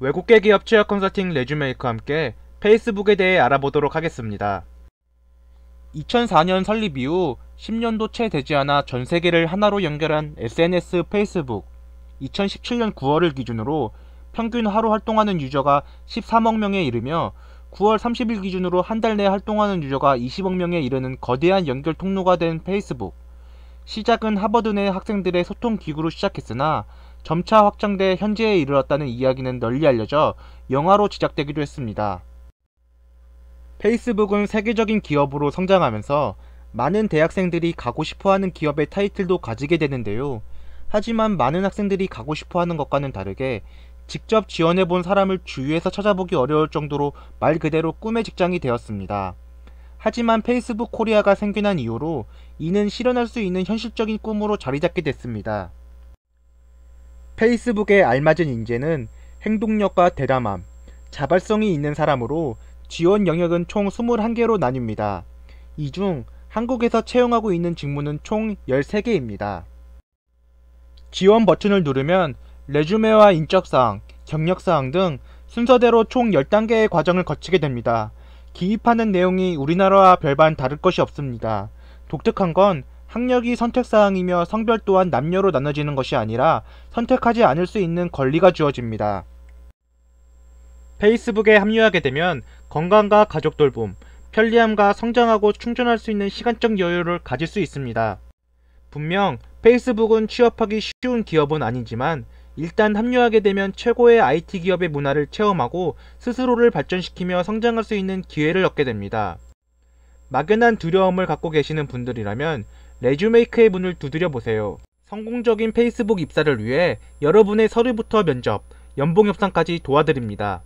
외국계 기업 취업 컨설팅 레주메이크와 함께 페이스북에 대해 알아보도록 하겠습니다. 2004년 설립 이후 10년도 채 되지 않아 전 세계를 하나로 연결한 SNS 페이스북. 2017년 9월을 기준으로 평균 하루 활동하는 유저가 13억 명에 이르며 9월 30일 기준으로 한 달 내 활동하는 유저가 20억 명에 이르는 거대한 연결 통로가 된 페이스북. 시작은 하버드 내 학생들의 소통 기구로 시작했으나 점차 확장돼 현재에 이르렀다는 이야기는 널리 알려져 영화로 제작되기도 했습니다. 페이스북은 세계적인 기업으로 성장하면서 많은 대학생들이 가고 싶어하는 기업의 타이틀도 가지게 되는데요. 하지만 많은 학생들이 가고 싶어하는 것과는 다르게 직접 지원해본 사람을 주위에서 찾아보기 어려울 정도로 말 그대로 꿈의 직장이 되었습니다. 하지만 페이스북 코리아가 생겨난 이후로 이는 실현할 수 있는 현실적인 꿈으로 자리 잡게 됐습니다. 페이스북에 알맞은 인재는 행동력과 대담함, 자발성이 있는 사람으로 지원 영역은 총 21개로 나뉩니다. 이 중 한국에서 채용하고 있는 직무는 총 13개입니다. 지원 버튼을 누르면 레주메와 인적사항, 경력사항 등 순서대로 총 10단계의 과정을 거치게 됩니다. 기입하는 내용이 우리나라와 별반 다를 것이 없습니다. 독특한 건 학력이 선택사항이며 성별 또한 남녀로 나눠지는 것이 아니라 선택하지 않을 수 있는 권리가 주어집니다. 페이스북에 합류하게 되면 건강과 가족 돌봄, 편리함과 성장하고 충전할 수 있는 시간적 여유를 가질 수 있습니다. 분명 페이스북은 취업하기 쉬운 기업은 아니지만 일단 합류하게 되면 최고의 IT 기업의 문화를 체험하고 스스로를 발전시키며 성장할 수 있는 기회를 얻게 됩니다. 막연한 두려움을 갖고 계시는 분들이라면 레주메이크의 문을 두드려 보세요. 성공적인 페이스북 입사를 위해 여러분의 서류부터 면접, 연봉 협상까지 도와드립니다.